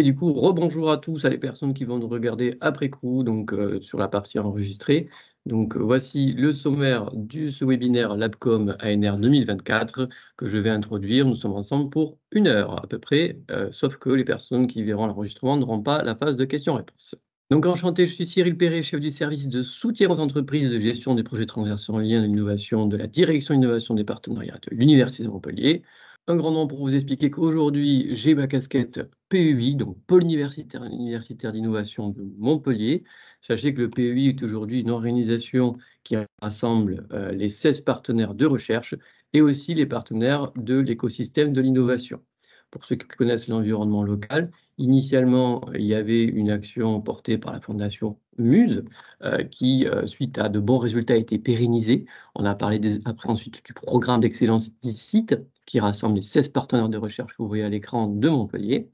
Et du coup, rebonjour à tous, à les personnes qui vont nous regarder après coup, donc euh, sur la partie enregistrée. Donc euh, voici le sommaire de ce webinaire LabCom ANR 2024 que je vais introduire. Nous sommes ensemble pour une heure à peu près, euh, sauf que les personnes qui verront l'enregistrement n'auront pas la phase de questions-réponses. Donc enchanté, je suis Cyril Perret, chef du service de soutien aux entreprises de gestion des projets transversaux en lien à l'innovation de la direction innovation des partenariats de l'Université de Montpellier un grand nombre pour vous expliquer qu'aujourd'hui, j'ai ma casquette PUI, donc Pôle universitaire, universitaire d'innovation de Montpellier. Sachez que le PUI est aujourd'hui une organisation qui rassemble euh, les 16 partenaires de recherche et aussi les partenaires de l'écosystème de l'innovation. Pour ceux qui connaissent l'environnement local, initialement, il y avait une action portée par la Fondation Muse euh, qui, euh, suite à de bons résultats, a été pérennisée. On a parlé après ensuite du programme d'excellence ICIT, qui rassemble les 16 partenaires de recherche que vous voyez à l'écran de Montpellier.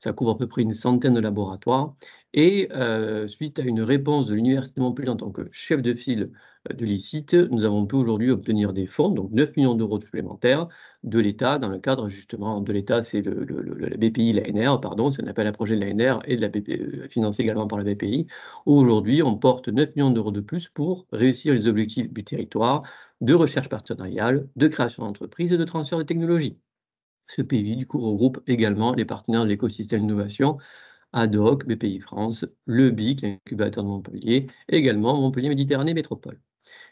Ça couvre à peu près une centaine de laboratoires. Et euh, suite à une réponse de l'Université de Montpellier en tant que chef de file euh, de l'ICIT, nous avons pu aujourd'hui obtenir des fonds, donc 9 millions d'euros supplémentaires de l'État, dans le cadre justement de l'État, c'est le, le, la BPI, pardon, c'est un appel à projet de l'ANR et de la BPI, euh, financé également par la BPI, où aujourd'hui on porte 9 millions d'euros de plus pour réussir les objectifs du territoire, de recherche partenariale, de création d'entreprises et de transfert de technologies. Ce pays, du coup, regroupe également les partenaires de l'écosystème d'innovation, ADOC, BPI France, le BIC, l'incubateur de Montpellier, également Montpellier Méditerranée Métropole.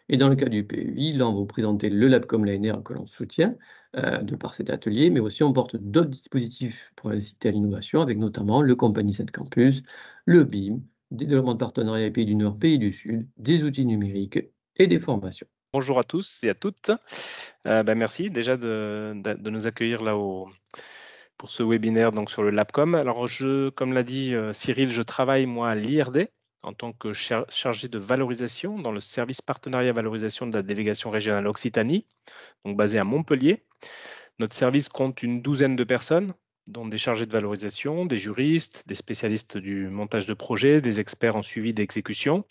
Et dans le cas du PUI, là, on va vous présenter le LabCom l'ANR que l'on soutient euh, de par cet atelier, mais aussi on porte d'autres dispositifs pour la cité à l'innovation, avec notamment le Compagnie 7 Campus, le BIM, des développements de partenariats pays du Nord, pays du Sud, des outils numériques et des formations. Bonjour à tous et à toutes. ben merci déjà de, nous accueillir là au, pour ce webinaire donc sur le LabCom. Alors, je, comme l'a dit euh, Cyril, je travaille moi à l'IRD en tant que chargé de valorisation dans le service partenariat valorisation de la délégation régionale Occitanie, donc basé à Montpellier. Notre service compte une douzaine de personnes, dont des chargés de valorisation, des juristes, des spécialistes du montage de projets, des experts en suivi d'exécution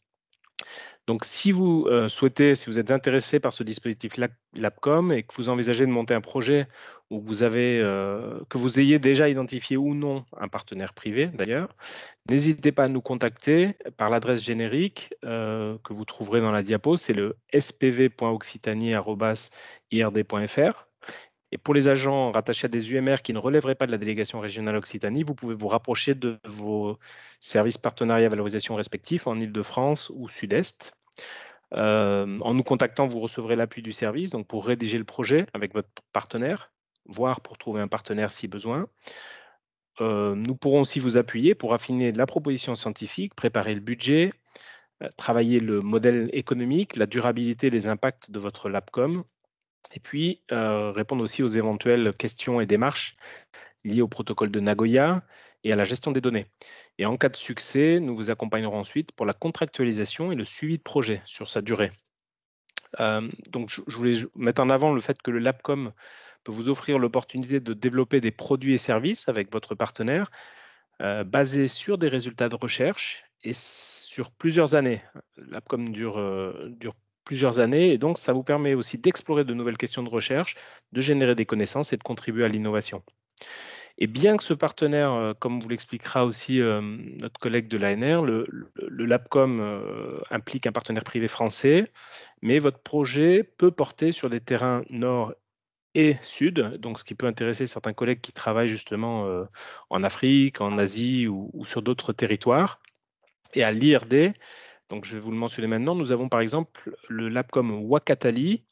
donc, si vous euh, souhaitez, si vous êtes intéressé par ce dispositif LabCom et que vous envisagez de monter un projet où vous avez, euh, que vous ayez déjà identifié ou non un partenaire privé d'ailleurs, n'hésitez pas à nous contacter par l'adresse générique euh, que vous trouverez dans la diapo, c'est le spv.occitanie.ird.fr. Et pour les agents rattachés à des UMR qui ne relèveraient pas de la délégation régionale Occitanie, vous pouvez vous rapprocher de vos services partenariats valorisation respectifs en Ile-de-France ou Sud-Est. Euh, en nous contactant, vous recevrez l'appui du service donc pour rédiger le projet avec votre partenaire, voire pour trouver un partenaire si besoin. Euh, nous pourrons aussi vous appuyer pour affiner la proposition scientifique, préparer le budget, euh, travailler le modèle économique, la durabilité, les impacts de votre LabCom et puis, euh, répondre aussi aux éventuelles questions et démarches liées au protocole de Nagoya et à la gestion des données. Et en cas de succès, nous vous accompagnerons ensuite pour la contractualisation et le suivi de projet sur sa durée. Euh, donc, je, voulais mettre en avant le fait que le LabCom peut vous offrir l'opportunité de développer des produits et services avec votre partenaire euh, basés sur des résultats de recherche et sur plusieurs années. L'APCOM dure, euh, dure plusieurs années. Et donc, ça vous permet aussi d'explorer de nouvelles questions de recherche, de générer des connaissances et de contribuer à l'innovation. Et bien que ce partenaire, euh, comme vous l'expliquera aussi euh, notre collègue de l'ANR, le, LabCom euh, implique un partenaire privé français, mais votre projet peut porter sur des terrains nord et sud, donc ce qui peut intéresser certains collègues qui travaillent justement en Afrique, en Asie ou sur d'autres territoires. Et à l'IRD, donc, je vais vous le mentionner maintenant. Nous avons par exemple le LabCom Wakatali,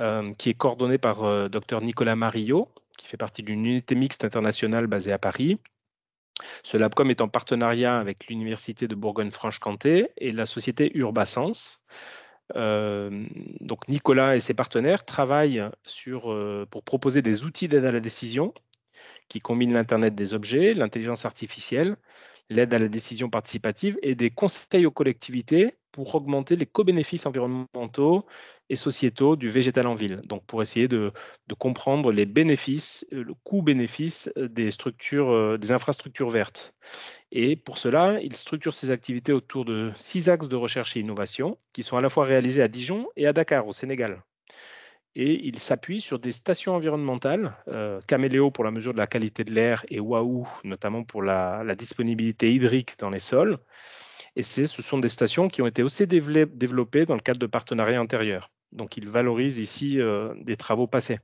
euh, qui est coordonné par euh, Dr Nicolas Mario, qui fait partie d'une unité mixte internationale basée à Paris. Ce LabCom est en partenariat avec l'Université de Bourgogne-Franche-Comté et la société Urbasens. Euh, donc Nicolas et ses partenaires travaillent sur, pour proposer des outils d'aide à la décision qui combinent l'Internet des objets, l'intelligence artificielle l'aide à la décision participative et des conseils aux collectivités pour augmenter les co-bénéfices environnementaux et sociétaux du végétal en ville. Donc, pour essayer de, comprendre les bénéfices, euh, le coût-bénéfice euh, des structures, euh, des infrastructures vertes. Et pour cela, il structure ses activités autour de six axes de recherche et innovation qui sont à la fois réalisés à Dijon et à Dakar, au Sénégal et il s'appuie sur des stations environnementales, euh, Caméléo pour la mesure de la qualité de l'air et Wahoo notamment pour la, disponibilité hydrique dans les sols. Et ce sont des stations qui ont été aussi développées dans le cadre de partenariats antérieurs. Donc, il valorise ici euh, des travaux passés.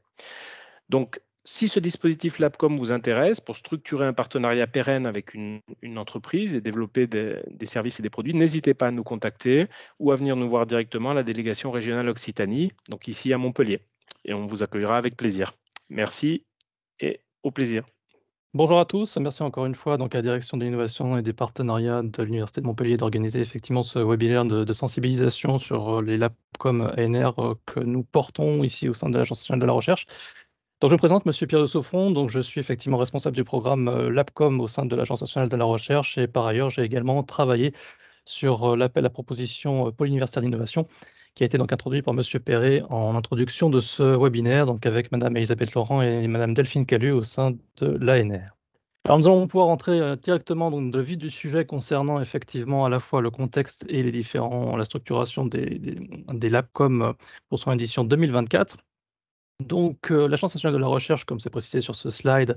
Donc, si ce dispositif LabCom vous intéresse pour structurer un partenariat pérenne avec une, entreprise et développer des, services et des produits, n'hésitez pas à nous contacter ou à venir nous voir directement à la délégation régionale Occitanie, donc ici à Montpellier. Et on vous accueillera avec plaisir. Merci et au plaisir. Bonjour à tous, merci encore une fois donc, à la direction de l'innovation et des partenariats de l'Université de Montpellier d'organiser effectivement ce webinaire de, sensibilisation sur euh, les LabCom ANR euh, que nous portons ici au sein de l'Agence nationale de la recherche je présente, Monsieur Pierre de Saufron. Donc, je suis effectivement responsable du programme euh, LabCom au sein de l'Agence nationale de la recherche. Et par ailleurs, j'ai également travaillé sur euh, l'appel à proposition euh, universitaire d'innovation qui a été donc introduit par Monsieur Perret en introduction de ce webinaire, donc avec Madame Elisabeth Laurent et Madame Delphine Calu au sein de l'ANR. Alors nous allons pouvoir entrer directement dans le vif du sujet concernant effectivement à la fois le contexte et les différents, la structuration des, des, des LabCom pour son édition 2024. Donc, euh, l'Agence nationale de la recherche, comme c'est précisé sur ce slide,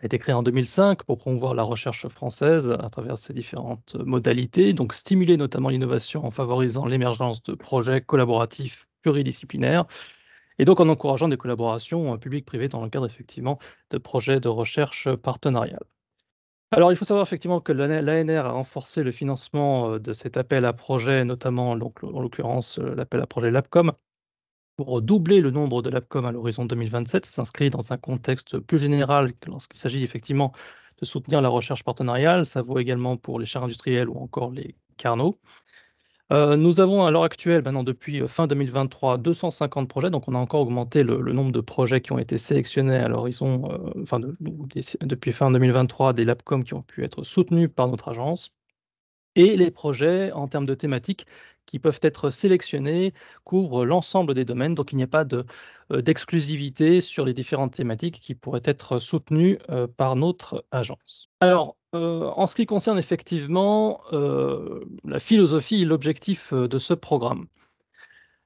a été créée en 2005 pour promouvoir la recherche française à travers ses différentes modalités, donc stimuler notamment l'innovation en favorisant l'émergence de projets collaboratifs pluridisciplinaires, et donc en encourageant des collaborations euh, publiques-privées dans le cadre effectivement de projets de recherche partenariale. Alors, il faut savoir effectivement que l'ANR a renforcé le financement euh, de cet appel à projet, notamment en l'occurrence l'appel à projet LabCom, pour doubler le nombre de l'APCOM à l'horizon 2027 s'inscrit dans un contexte plus général lorsqu'il s'agit effectivement de soutenir la recherche partenariale. Ça vaut également pour les chars industriels ou encore les carnaux. Euh, nous avons à l'heure actuelle, maintenant depuis euh, fin 2023, 250 projets, donc on a encore augmenté le, nombre de projets qui ont été sélectionnés à l'horizon, euh, enfin depuis fin 2023, des LabCom qui ont pu être soutenus par notre agence et les projets en termes de thématiques qui peuvent être sélectionnés couvrent l'ensemble des domaines, donc il n'y a pas euh, d'exclusivité sur les différentes thématiques qui pourraient être soutenues euh, par notre agence. Alors, euh, en ce qui concerne effectivement la philosophie et l'objectif de ce programme,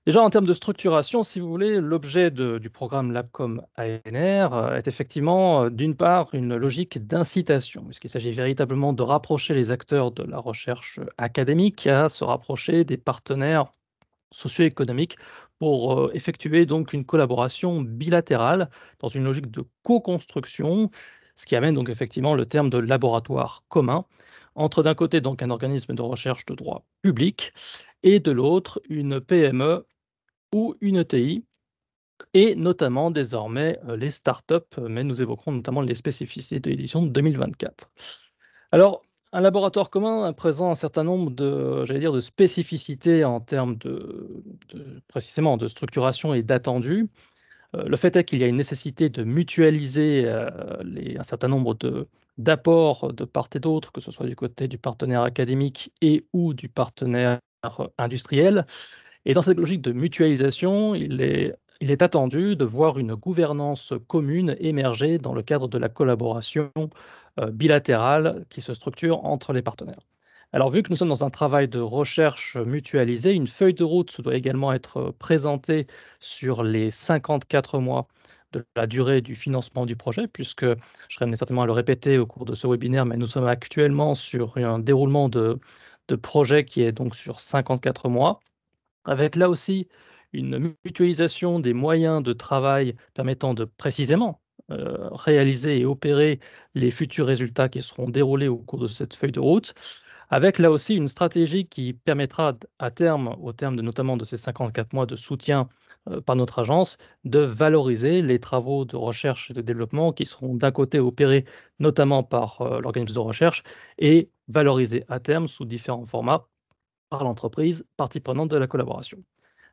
Déjà, en termes de structuration, si vous voulez, l'objet du programme LabCom ANR euh, est effectivement, euh, d'une part, une logique d'incitation, puisqu'il s'agit véritablement de rapprocher les acteurs de la recherche académique à se rapprocher des partenaires socio-économiques pour euh, effectuer donc une collaboration bilatérale dans une logique de co-construction, ce qui amène donc effectivement le terme de laboratoire commun, entre d'un côté donc un organisme de recherche de droit public et de l'autre une PME ou une ETI, et notamment désormais euh, les startups, euh, mais nous évoquerons notamment les spécificités de l'édition 2024. Alors, un laboratoire commun présent un certain nombre de, j'allais dire, de spécificités en termes de, précisément de structuration et d'attendu. Euh, le fait est qu'il y a une nécessité de mutualiser un certain nombre de, d'apport de part et d'autre, que ce soit du côté du partenaire académique et ou du partenaire industriel. Et dans cette logique de mutualisation, il est, attendu de voir une gouvernance commune émerger dans le cadre de la collaboration euh, bilatérale qui se structure entre les partenaires. Alors, vu que nous sommes dans un travail de recherche mutualisée, une feuille de route doit également être présentée sur les 54 mois de la durée du financement du projet, puisque je serai certainement à le répéter au cours de ce webinaire, mais nous sommes actuellement sur un déroulement de, projet qui est donc sur 54 mois, avec là aussi une mutualisation des moyens de travail permettant de précisément euh, réaliser et opérer les futurs résultats qui seront déroulés au cours de cette feuille de route, avec là aussi une stratégie qui permettra à terme, au terme notamment de ces 54 mois de soutien euh, par notre agence de valoriser les travaux de recherche et de développement qui seront d'un côté opérés notamment par euh, l'organisme de recherche et valorisés à terme sous différents formats par l'entreprise, partie prenante de la collaboration.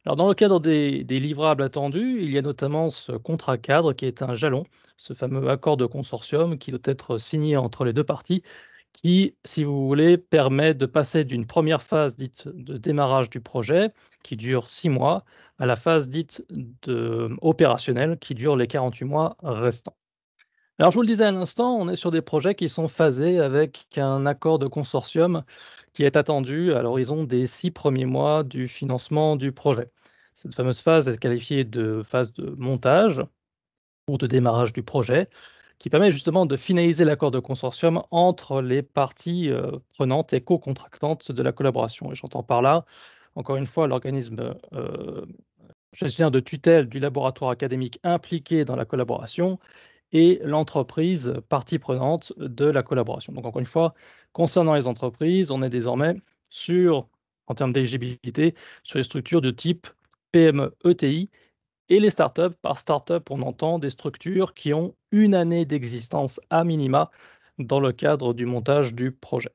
Alors dans le cadre des, des, livrables attendus, il y a notamment ce contrat cadre qui est un jalon, ce fameux accord de consortium qui doit être signé entre les deux parties qui, si vous voulez, permet de passer d'une première phase dite de démarrage du projet, qui dure six mois, à la phase dite de, euh, opérationnelle, qui dure les 48 mois restants. Alors, je vous le disais à l'instant, on est sur des projets qui sont phasés avec un accord de consortium qui est attendu à l'horizon des six premiers mois du financement du projet. Cette fameuse phase est qualifiée de phase de montage ou de démarrage du projet, qui permet justement de finaliser l'accord de consortium entre les parties euh, prenantes et co-contractantes de la collaboration. Et j'entends par là, encore une fois, l'organisme euh, gestionnaire de tutelle du laboratoire académique impliqué dans la collaboration et l'entreprise partie prenante de la collaboration. Donc encore une fois, concernant les entreprises, on est désormais sur, en termes d'éligibilité, sur les structures de type PME-ETI et les startups, par startup, on entend des structures qui ont une année d'existence à minima dans le cadre du montage du projet.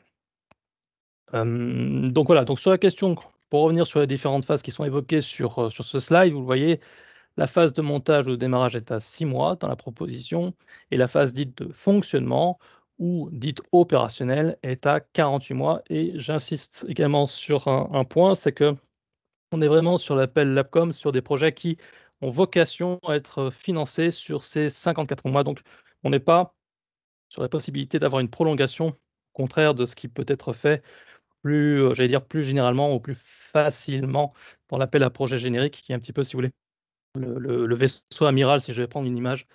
donc voilà, donc sur la question, pour revenir sur les différentes phases qui sont évoquées sur, euh, sur ce slide, vous le voyez, la phase de montage ou de démarrage est à 6 mois dans la proposition et la phase dite de fonctionnement ou dite opérationnelle est à 48 mois. Et j'insiste également sur un, point, c'est que on est vraiment sur l'appel LabCom sur des projets qui vocation à être euh, financés sur ces 54 mois. Donc, on n'est pas sur la possibilité d'avoir une prolongation, contraire de ce qui peut être fait plus, euh, j'allais dire, plus généralement ou plus facilement dans l'appel à projet générique, qui est un petit peu, si vous voulez, le, vaisseau amiral, si je vais prendre une image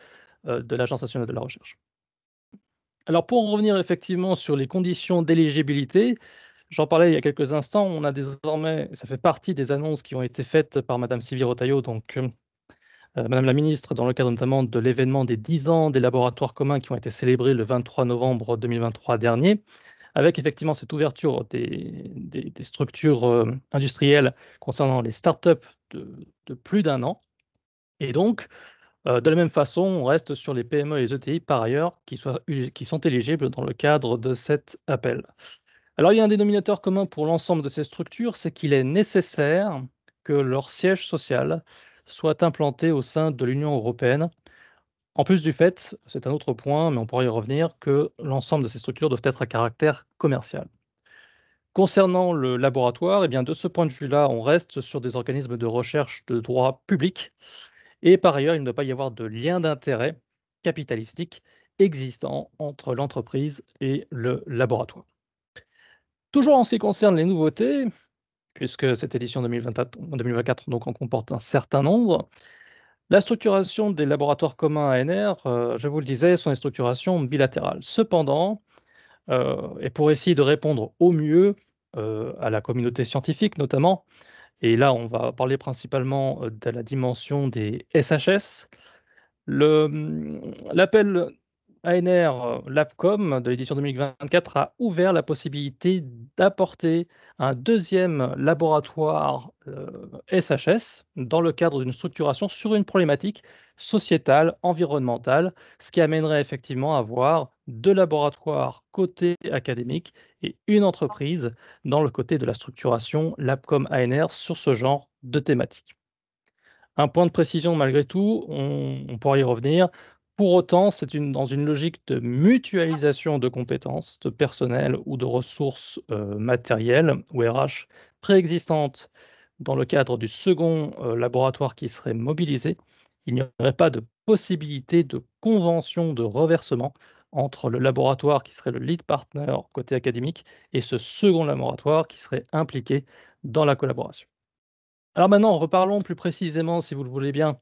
euh, de l'Agence nationale de la recherche. Alors, pour revenir effectivement sur les conditions d'éligibilité, J'en parlais il y a quelques instants, on a désormais, ça fait partie des annonces qui ont été faites par Madame Sylvie Rotaillot, donc euh, Madame la ministre, dans le cadre notamment de l'événement des 10 ans des laboratoires communs qui ont été célébrés le 23 novembre 2023 dernier, avec effectivement cette ouverture des, structures euh, industrielles concernant les startups de, de plus d'un an. Et donc, euh, de la même façon, on reste sur les PME et les ETI par ailleurs qui, qui sont éligibles dans le cadre de cet appel. Alors, il y a un dénominateur commun pour l'ensemble de ces structures, c'est qu'il est nécessaire que leur siège social soit implanté au sein de l'Union européenne. En plus du fait, c'est un autre point, mais on pourra y revenir, que l'ensemble de ces structures doivent être à caractère commercial. Concernant le laboratoire, eh bien, de ce point de vue-là, on reste sur des organismes de recherche de droit public. Et par ailleurs, il ne doit pas y avoir de lien d'intérêt capitalistique existant entre l'entreprise et le laboratoire. Toujours en ce qui concerne les nouveautés, puisque cette édition 2024, donc, en comporte un certain nombre. La structuration des laboratoires communs ANR, euh, je vous le disais, sont des structurations bilatérales. Cependant, euh, et pour essayer de répondre au mieux euh, à la communauté scientifique notamment, et là on va parler principalement de la dimension des SHS, hum, l'appel ANR euh, Labcom de l'édition 2024 a ouvert la possibilité d'apporter un deuxième laboratoire SHS euh, dans le cadre d'une structuration sur une problématique sociétale, environnementale, ce qui amènerait effectivement à avoir deux laboratoires côté académique et une entreprise dans le côté de la structuration Labcom ANR sur ce genre de thématique. Un point de précision malgré tout, on, on pourra y revenir. Pour autant, c'est une, dans une logique de mutualisation de compétences, de personnel ou de ressources euh, matérielles ou RH préexistantes dans le cadre du second euh, laboratoire qui serait mobilisé. Il n'y aurait pas de possibilité de convention de reversement entre le laboratoire qui serait le lead partner côté académique et ce second laboratoire qui serait impliqué dans la collaboration. Alors maintenant, reparlons plus précisément, si vous le voulez bien,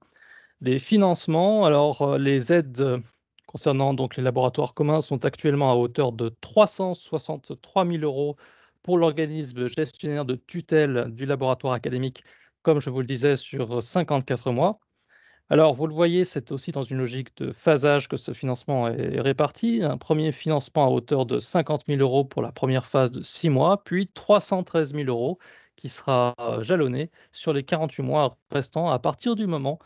des financements. Alors, euh, les aides euh, concernant donc les laboratoires communs sont actuellement à hauteur de 363 000 euros pour l'organisme gestionnaire de tutelle du laboratoire académique, comme je vous le disais, sur 54 euh, mois. Alors, vous le voyez, c'est aussi dans une logique de phasage que ce financement est réparti. Un premier financement à hauteur de 50 000 euros pour la première phase de 6 mois, puis 313 000 euros qui sera jalonné sur les 48 mois restants à partir du moment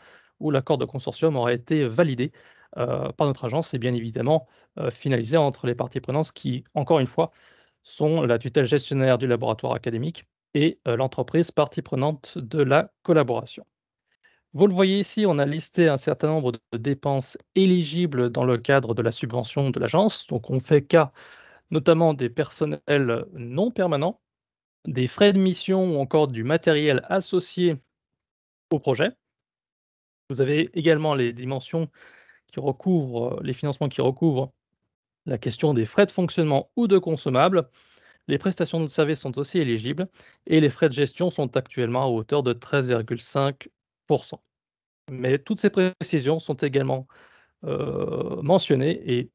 où l'accord de consortium aura été validé euh, par notre agence et bien évidemment euh, finalisé entre les parties prenantes qui, encore une fois, sont la tutelle gestionnaire du laboratoire académique et euh, l'entreprise partie prenante de la collaboration. Vous le voyez ici, on a listé un certain nombre de dépenses éligibles dans le cadre de la subvention de l'agence. Donc on fait cas notamment des personnels non permanents, des frais de mission ou encore du matériel associé au projet. Vous avez également les dimensions qui recouvrent, euh, les financements qui recouvrent la question des frais de fonctionnement ou de consommables. Les prestations de services sont aussi éligibles et les frais de gestion sont actuellement à hauteur de 13,5%. Mais toutes ces précisions sont également euh, mentionnées et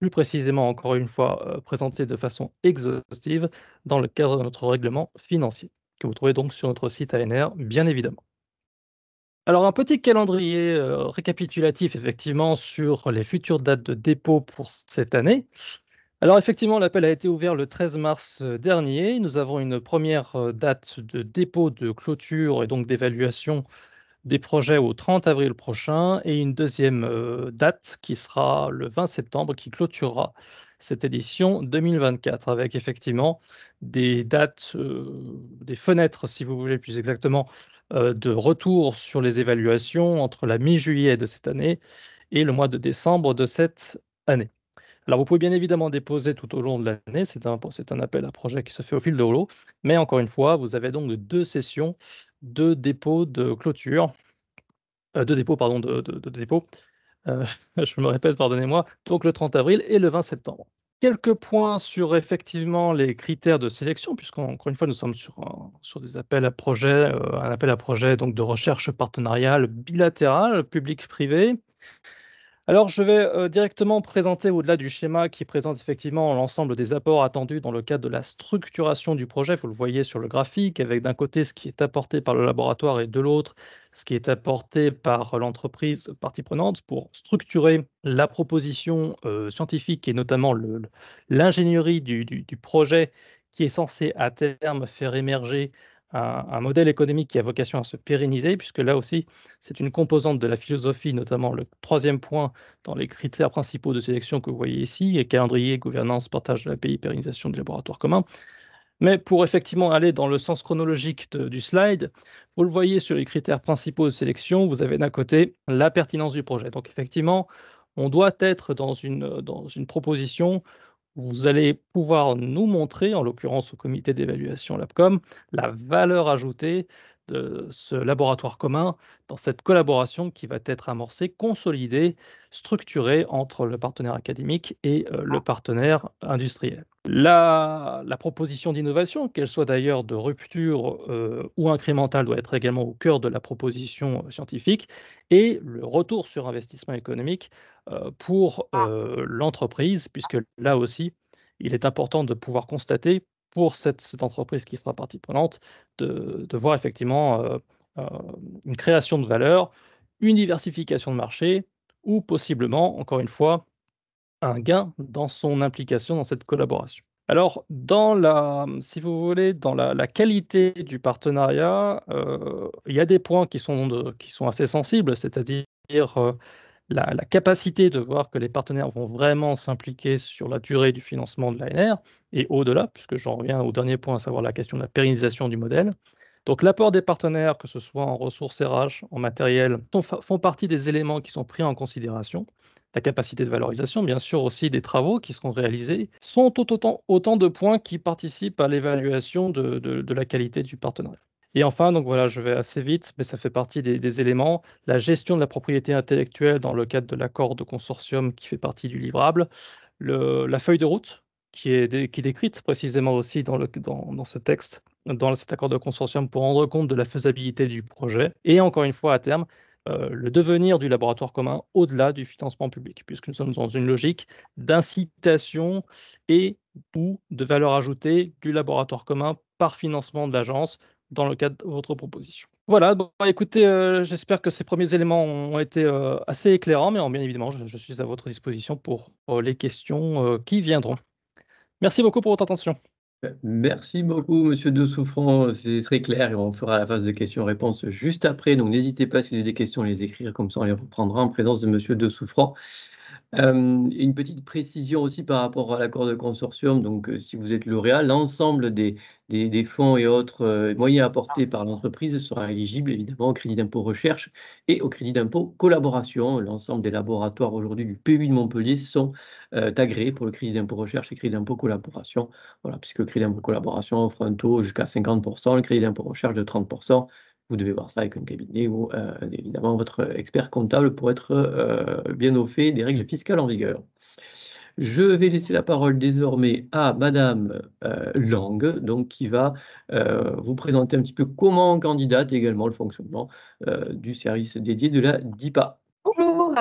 plus précisément, encore une fois, euh, présentées de façon exhaustive dans le cadre de notre règlement financier, que vous trouvez donc sur notre site ANR, bien évidemment. Alors, un petit calendrier euh, récapitulatif, effectivement, sur les futures dates de dépôt pour cette année. Alors, effectivement, l'appel a été ouvert le 13 mars euh, dernier. Nous avons une première euh, date de dépôt de clôture et donc d'évaluation des projets au 30 avril prochain et une deuxième euh, date qui sera le 20 septembre qui clôturera cette édition 2024 avec effectivement des dates, euh, des fenêtres si vous voulez plus exactement, euh, de retour sur les évaluations entre la mi-juillet de cette année et le mois de décembre de cette année. Alors, vous pouvez bien évidemment déposer tout au long de l'année. C'est un, appel à projet qui se fait au fil de l'eau. Mais encore une fois, vous avez donc deux sessions de dépôt de clôture, euh, de dépôt, pardon, de, dépôt. Euh, je me répète, pardonnez-moi. Donc, le 30 avril et le 20 septembre. Quelques points sur effectivement les critères de sélection, puisqu'encore une fois, nous sommes sur, des appels à projet, euh, un appel à projet donc de recherche partenariale bilatérale, public-privé. Alors, je vais euh, directement présenter au-delà du schéma qui présente effectivement l'ensemble des apports attendus dans le cadre de la structuration du projet. Vous le voyez sur le graphique, avec d'un côté ce qui est apporté par le laboratoire et de l'autre ce qui est apporté par l'entreprise partie prenante pour structurer la proposition euh, scientifique et notamment l'ingénierie du projet qui est censé à terme faire émerger un, modèle économique qui a vocation à se pérenniser, puisque là aussi, c'est une composante de la philosophie, notamment le troisième point dans les critères principaux de sélection que vous voyez ici, et calendrier, gouvernance, partage de pays pérennisation du laboratoire commun. Mais pour effectivement aller dans le sens chronologique du slide, vous le voyez sur les critères principaux de sélection, vous avez d'un côté la pertinence du projet. Donc effectivement, on doit être dans une, dans une proposition vous allez pouvoir nous montrer, en l'occurrence au comité d'évaluation LabCom, la valeur ajoutée de ce laboratoire commun, dans cette collaboration qui va être amorcée, consolidée, structurée entre le partenaire académique et euh, le ah. partenaire industriel. La, la proposition d'innovation, qu'elle soit d'ailleurs de rupture euh, ou incrémentale, doit être également au cœur de la proposition scientifique et le retour sur investissement économique euh, pour ah. l'entreprise, puisque là aussi, il est important de pouvoir constater pour cette, entreprise qui sera partie prenante de, voir effectivement euh, euh, une création de valeur, une diversification de marché ou possiblement, encore une fois, un gain dans son implication dans cette collaboration. Alors, dans la, si vous voulez, dans la, qualité du partenariat, euh, il y a des points qui sont, qui sont assez sensibles, c'est-à-dire la, capacité de voir que les partenaires vont vraiment s'impliquer sur la durée du financement de l'ANR et au-delà, puisque j'en reviens au dernier point, à savoir la question de la pérennisation du modèle. Donc l'apport des partenaires, que ce soit en ressources RH, en matériel, font, partie des éléments qui sont pris en considération. La capacité de valorisation, bien sûr aussi des travaux qui seront réalisés, sont autant, de points qui participent à l'évaluation de la qualité du partenariat. Et enfin, donc voilà, je vais assez vite, mais ça fait partie des, éléments. La gestion de la propriété intellectuelle dans le cadre de l'accord de consortium qui fait partie du livrable. Le, la feuille de route qui est, décrite précisément aussi dans, le, dans, ce texte, dans cet accord de consortium pour rendre compte de la faisabilité du projet. Et encore une fois, à terme, euh, le devenir du laboratoire commun au-delà du financement public, puisque nous sommes dans une logique d'incitation et ou de valeur ajoutée du laboratoire commun par financement de l'agence dans le cadre de votre proposition. Voilà, écoutez, euh, j'espère que ces premiers éléments ont été euh, assez éclairants, mais bien évidemment, je, suis à votre disposition pour euh, les questions qui viendront. Merci beaucoup pour votre attention. Merci beaucoup, Monsieur De Souffrant. c'est très clair et on fera la phase de questions-réponses juste après. Donc, n'hésitez pas, si vous avez des questions, à les écrire. Comme ça, on les reprendra en présence de Monsieur De Souffrant une petite précision aussi par rapport à l'accord de consortium. Donc, euh, si vous êtes lauréat, l'ensemble des, fonds et autres euh, moyens apportés par l'entreprise sera éligible évidemment au crédit d'impôt recherche et au crédit d'impôt collaboration. L'ensemble des laboratoires aujourd'hui du PU de Montpellier sont euh, agréés pour le crédit d'impôt recherche et crédit d'impôt collaboration. Voilà, puisque le crédit d'impôt collaboration offre un taux jusqu'à 50%, le crédit d'impôt recherche de 30%, vous devez voir ça avec un cabinet ou euh, évidemment votre expert comptable pour être euh, bien au fait des règles fiscales en vigueur. Je vais laisser la parole désormais à Madame euh, Lang, donc qui va vous présenter un petit peu comment on candidate également le fonctionnement du service dédié de la DIPA. Bonjour.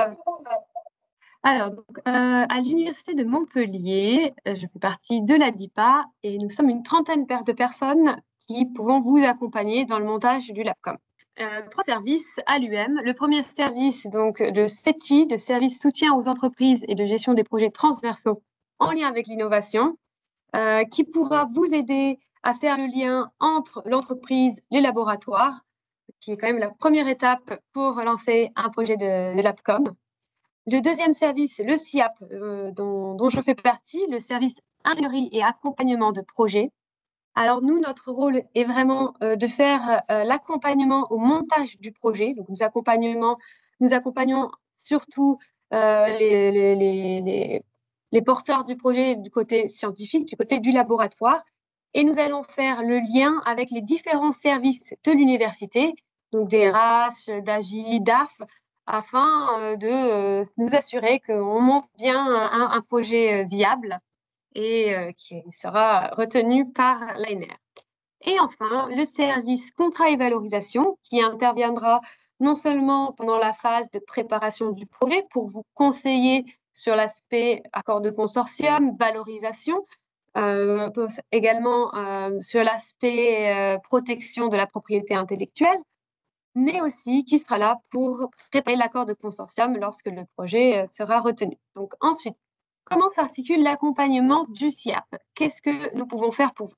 Alors, à l'Université de Montpellier, je fais partie de la DIPA et nous sommes une trentaine de personnes qui pourront vous accompagner dans le montage du LabCom. Euh, trois services à l'UM. Le premier service, donc, de CETI, de service soutien aux entreprises et de gestion des projets transversaux en lien avec l'innovation, euh, qui pourra vous aider à faire le lien entre l'entreprise, les laboratoires, qui est quand même la première étape pour lancer un projet de, de l'APCOM. Le deuxième service, le CIAP, euh, dont, je fais partie, le service ingénierie et accompagnement de projets. Alors nous, notre rôle est vraiment euh, de faire euh, l'accompagnement au montage du projet. Donc nous, accompagnons surtout euh, les, porteurs du projet du côté scientifique, du côté du laboratoire. Et nous allons faire le lien avec les différents services de l'université, donc des RAS, d'AGI, DAF, afin de nous assurer qu'on monte bien un projet viable et euh, qui sera retenu par l'ANR. Et enfin, le service contrat et valorisation qui interviendra non seulement pendant la phase de préparation du projet pour vous conseiller sur l'aspect accord de consortium, valorisation, euh, également euh, sur l'aspect protection de la propriété intellectuelle, mais aussi qui sera là pour préparer l'accord de consortium lorsque le projet sera retenu. Donc ensuite, Comment s'articule l'accompagnement du CIAP Qu'est-ce que nous pouvons faire pour vous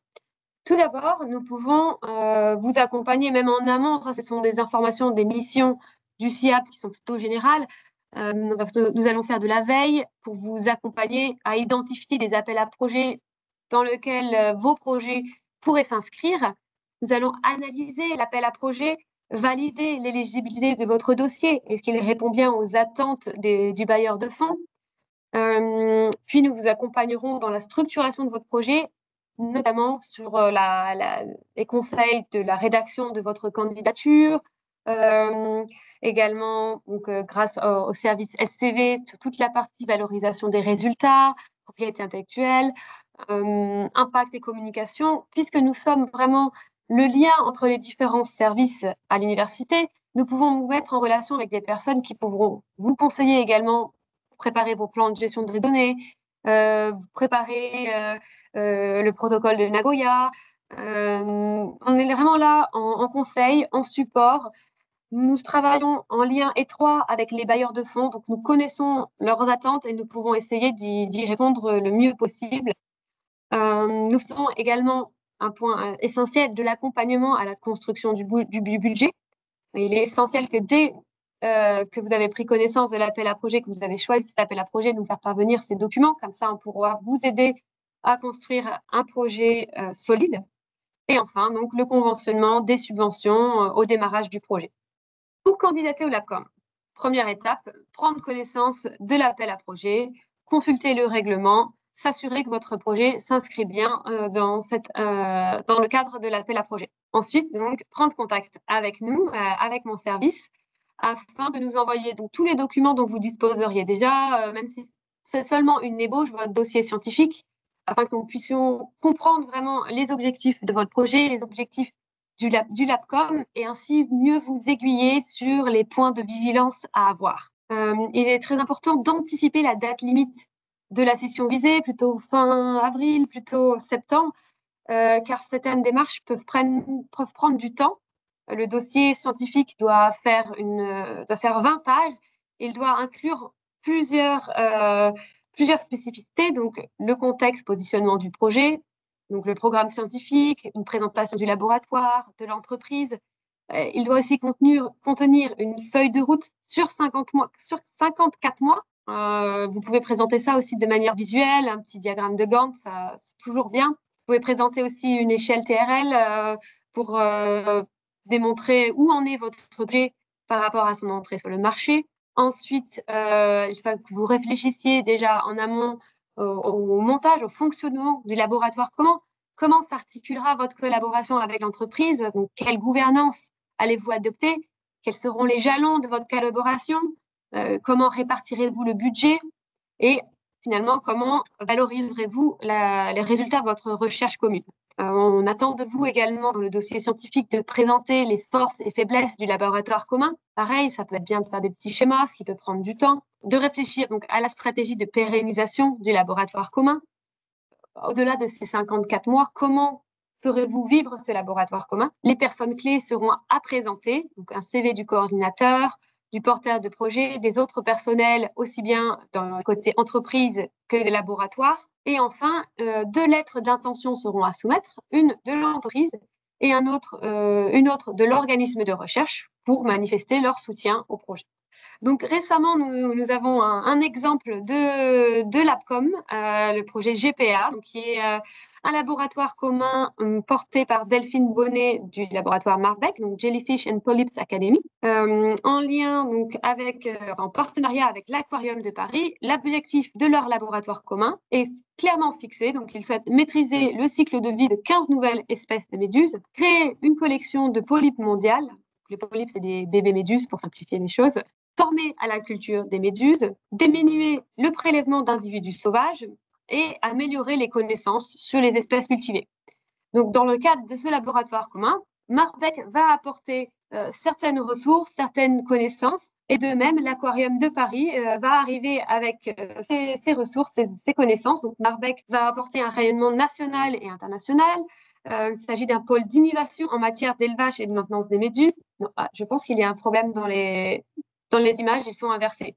Tout d'abord, nous pouvons euh, vous accompagner même en amont. Ça, ce sont des informations, des missions du CIAP qui sont plutôt générales. Euh, nous allons faire de la veille pour vous accompagner à identifier des appels à projets dans lesquels euh, vos projets pourraient s'inscrire. Nous allons analyser l'appel à projet, valider l'éligibilité de votre dossier. Est-ce qu'il répond bien aux attentes du bailleur de fonds euh, puis nous vous accompagnerons dans la structuration de votre projet, notamment sur euh, la, les conseils de la rédaction de votre candidature, euh, également, donc, grâce au, au, service SCV, sur toute la partie valorisation des résultats, propriété intellectuelle, impact et communication, puisque nous sommes vraiment le lien entre les différents services à l'université, nous pouvons vous mettre en relation avec des personnes qui pourront vous conseiller également préparer vos plans de gestion des données, euh, préparer euh, euh, le protocole de Nagoya. Euh, on est vraiment là en, conseil, en support. Nous travaillons en lien étroit avec les bailleurs de fonds, donc nous connaissons leurs attentes et nous pouvons essayer d'y répondre le mieux possible. nous faisons également un point essentiel de l'accompagnement à la construction du, du budget. Il est essentiel que dès euh, que vous avez pris connaissance de l'appel à projet, que vous avez choisi cet appel à projet, nous faire parvenir ces documents. Comme ça, on pourra vous aider à construire un projet euh, solide. Et enfin, donc, le conventionnement des subventions euh, au démarrage du projet. Pour candidater au LAPCOM, première étape, prendre connaissance de l'appel à projet, consulter le règlement, s'assurer que votre projet s'inscrit bien dans, le cadre de l'appel à projet. Ensuite, donc, prendre contact avec nous, avec mon service, afin de nous envoyer donc, tous les documents dont vous disposeriez déjà, euh, même si c'est seulement une ébauche, votre dossier scientifique, afin que nous puissions comprendre vraiment les objectifs de votre projet, les objectifs du, LabCom, et ainsi mieux vous aiguiller sur les points de vigilance à avoir. Euh, il est très important d'anticiper la date limite de la session visée, plutôt fin avril, plutôt septembre, euh, car certaines démarches peuvent, peuvent prendre du temps le dossier scientifique doit faire, une, 20 pages il doit inclure euh, plusieurs, spécificités, donc le contexte, positionnement du projet, donc le programme scientifique, une présentation du laboratoire, de l'entreprise. Euh, il doit aussi contenir, une feuille de route sur, 50 mois, 54 mois. Euh, vous pouvez présenter ça aussi de manière visuelle, un petit diagramme de Gantt, c'est toujours bien. Vous pouvez présenter aussi une échelle TRL pour, démontrer où en est votre projet par rapport à son entrée sur le marché. Ensuite, euh, il faut que vous réfléchissiez déjà en amont euh, au, montage, au fonctionnement du laboratoire. Comment, comment s'articulera votre collaboration avec l'entreprise Quelle gouvernance allez-vous adopter Quels seront les jalons de votre collaboration euh, Comment répartirez-vous le budget Et finalement, comment valoriserez-vous les résultats de votre recherche commune euh, on attend de vous également dans le dossier scientifique de présenter les forces et faiblesses du laboratoire commun. Pareil, ça peut être bien de faire des petits schémas, ce qui peut prendre du temps. De réfléchir donc à la stratégie de pérennisation du laboratoire commun. Au-delà de ces 54 mois, comment ferez-vous vivre ce laboratoire commun Les personnes clés seront à présenter, donc un CV du coordinateur, du porteur de projet, des autres personnels, aussi bien dans côté entreprise que de laboratoire. Et enfin, euh, deux lettres d'intention seront à soumettre, une de l'entreprise et euh, une autre de l'organisme de recherche pour manifester leur soutien au projet. Donc récemment, nous, avons un, exemple de, de l'APCOM, euh, le projet GPA, qui est euh, un laboratoire commun hum, porté par Delphine Bonnet du laboratoire Marbeck, donc Jellyfish and Polyps Academy, euh, en lien avec, en partenariat avec l'Aquarium de Paris. L'objectif de leur laboratoire commun est clairement fixé, donc ils souhaitent maîtriser le cycle de vie de 15 nouvelles espèces de méduses, créer une collection de polypes mondiales les polypes, c'est des bébés méduses, pour simplifier les choses, former à la culture des méduses, diminuer le prélèvement d'individus sauvages et améliorer les connaissances sur les espèces cultivées. Donc, dans le cadre de ce laboratoire commun, Marbec va apporter euh, certaines ressources, certaines connaissances, et de même, l'Aquarium de Paris euh, va arriver avec euh, ses, ressources, ses, connaissances. Donc, Marbec va apporter un rayonnement national et international. il s'agit d'un pôle d'innovation en matière d'élevage et de maintenance des méduses. Ah, je pense qu'il y a un problème dans les, dans les images, ils sont inversés.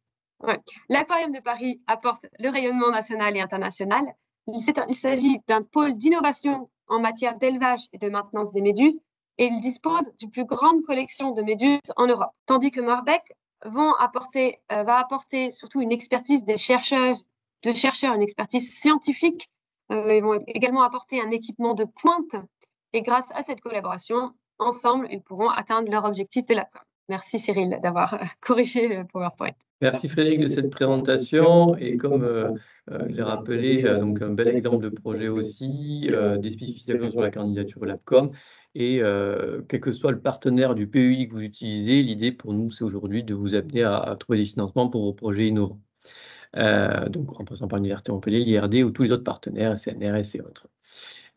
L'Aquarium de Paris apporte le rayonnement national et international. Il s'agit d'un pôle d'innovation en matière d'élevage et de maintenance des méduses et il dispose d'une plus grande collection de méduses en Europe. Tandis que Morbec euh, va apporter surtout une expertise des chercheurs, de chercheurs, une expertise scientifique. Euh, ils vont également apporter un équipement de pointe et grâce à cette collaboration, ensemble, ils pourront atteindre leur objectif de la Merci Cyril d'avoir euh, corrigé le PowerPoint. Merci Frédéric de cette présentation et comme euh, euh, je l'ai rappelé, donc un bel exemple de projet aussi, des spécifications sur la candidature de LabCom et quel que soit le partenaire du PEI que vous utilisez, l'idée pour nous c'est aujourd'hui de vous amener à, trouver des financements pour vos projets innovants. donc en passant par l'Université Montpellier, l'IRD ou tous les autres partenaires, CNRS et autres.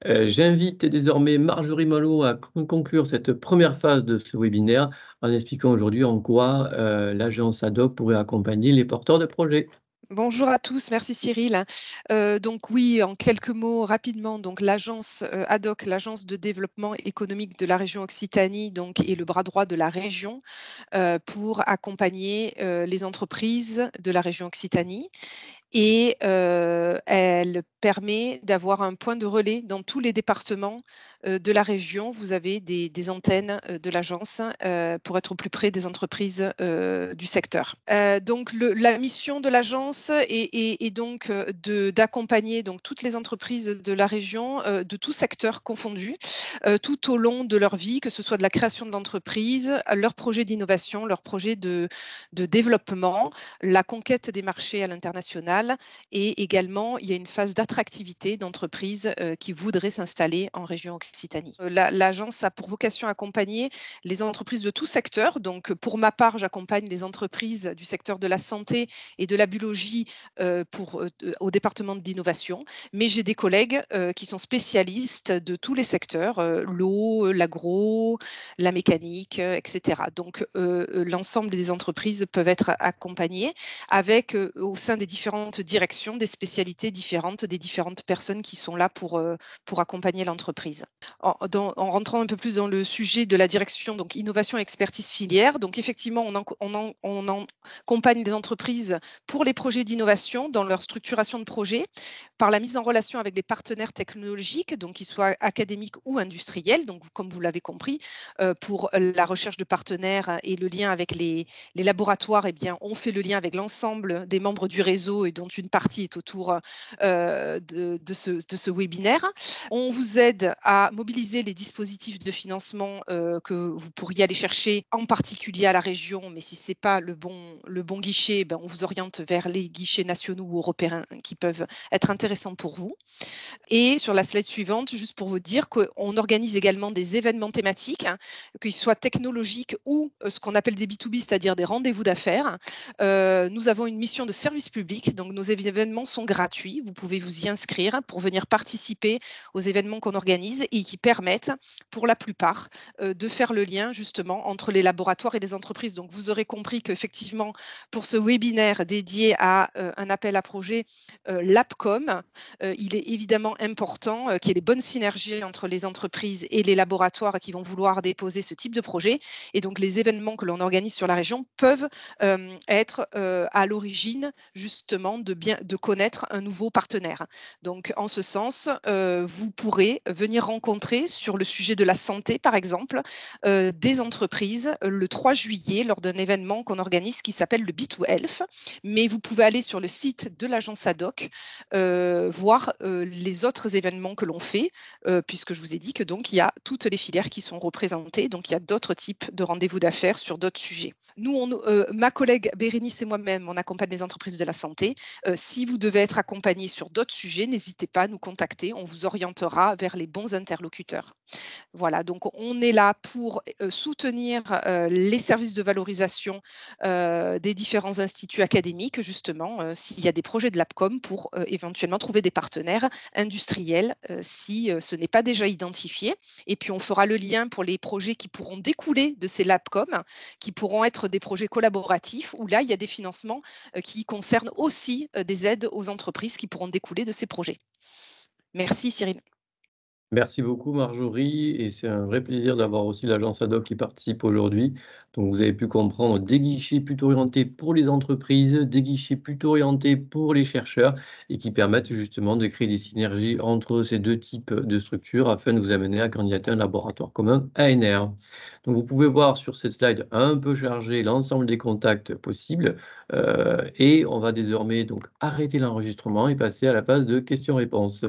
Euh, j'invite désormais Marjorie Malo à conclure cette première phase de ce webinaire en expliquant aujourd'hui en quoi euh, l'agence ADOC pourrait accompagner les porteurs de projets. Bonjour à tous, merci Cyril. Euh, donc oui, en quelques mots rapidement, donc l'agence ADOC, l'agence de développement économique de la région Occitanie, donc est le bras droit de la région pour accompagner les entreprises de la région Occitanie et elle permet d'avoir un point de relais dans tous les départements de la région. Vous avez des, antennes de l'agence pour être au plus près des entreprises du secteur. donc la mission de l'agence est, donc d'accompagner donc toutes les entreprises de la région, de tous secteur confondus, tout au long de leur vie, que ce soit de la création d'entreprises, leurs projets d'innovation, leur projet de développement, la conquête des marchés à l'international et également il y a une phase d'attractivité d'entreprises euh, qui voudraient s'installer en région Occitanie. Euh, l'agence a pour vocation accompagner les entreprises de tout secteur. Donc pour ma part, j'accompagne les entreprises du secteur de la santé et de la biologie euh, pour, au département de l'innovation, mais j'ai des collègues qui sont spécialistes de tous les secteurs, l'eau, l'agro, la mécanique, etc. Donc l'ensemble des entreprises peuvent être accompagnées avec au sein des différents direction directions, des spécialités différentes des différentes personnes qui sont là pour, euh, pour accompagner l'entreprise. En, rentrant un peu plus dans le sujet de la direction, donc innovation et expertise filière, donc effectivement, on, on, accompagne des entreprises pour les projets d'innovation dans leur structuration de projet, par la mise en relation avec des partenaires technologiques, donc qu'ils soient académiques ou industriels, donc comme vous l'avez compris, euh, pour la recherche de partenaires et le lien avec les, laboratoires, et eh bien, on fait le lien avec l'ensemble des membres du réseau et dont une partie est autour euh, de, ce, webinaire. On vous aide à mobiliser les dispositifs de financement euh, que vous pourriez aller chercher, en particulier à la région, mais si ce n'est pas le bon, le bon guichet, ben, on vous oriente vers les guichets nationaux ou européens qui peuvent être intéressants pour vous. Et sur la slide suivante, juste pour vous dire qu'on organise également des événements thématiques, hein, qu'ils soient technologiques ou euh, ce qu'on appelle des B2B, c'est-à-dire des rendez-vous d'affaires. nous avons une mission de service public, donc nos événements sont gratuits, vous pouvez vous y inscrire pour venir participer aux événements qu'on organise et qui permettent, pour la plupart, euh, de faire le lien justement entre les laboratoires et les entreprises. Donc vous aurez compris qu'effectivement, pour ce webinaire dédié à euh, un appel à projet, euh, l'APCOM, il est évidemment important qu'il y ait les bonnes synergies entre les entreprises et les laboratoires qui vont vouloir déposer ce type de projet. Et donc les événements que l'on organise sur la région peuvent être à l'origine justement de, bien, de connaître un nouveau partenaire. Donc, en ce sens, euh, vous pourrez venir rencontrer sur le sujet de la santé, par exemple, euh, des entreprises euh, le 3 juillet lors d'un événement qu'on organise qui s'appelle le b 2 elf Mais vous pouvez aller sur le site de l'agence ADOC, euh, voir les autres événements que l'on fait, puisque je vous ai dit que donc il y a toutes les filières qui sont représentées. Donc, il y a d'autres types de rendez-vous d'affaires sur d'autres sujets. Nous, on, ma collègue Bérénice et moi-même, on accompagne les entreprises de la santé euh, si vous devez être accompagné sur d'autres sujets, n'hésitez pas à nous contacter. On vous orientera vers les bons interlocuteurs. Voilà, donc on est là pour euh, soutenir euh, les services de valorisation des différents instituts académiques, justement, s'il y a des projets de LabCom pour éventuellement trouver des partenaires industriels si ce n'est pas déjà identifié. Et puis on fera le lien pour les projets qui pourront découler de ces LabCom, qui pourront être des projets collaboratifs, où là, il y a des financements qui concernent aussi euh, des aides aux entreprises qui pourront découler de ces projets. Merci Cyril. Merci beaucoup Marjorie et c'est un vrai plaisir d'avoir aussi l'agence Adoc qui participe aujourd'hui. Donc vous avez pu comprendre des guichets plutôt orientés pour les entreprises, des guichets plutôt orientés pour les chercheurs et qui permettent justement de créer des synergies entre ces deux types de structures afin de vous amener à candidater un laboratoire commun ANR. Donc vous pouvez voir sur cette slide un peu chargé l'ensemble des contacts possibles euh, et on va désormais donc arrêter l'enregistrement et passer à la phase de questions-réponses.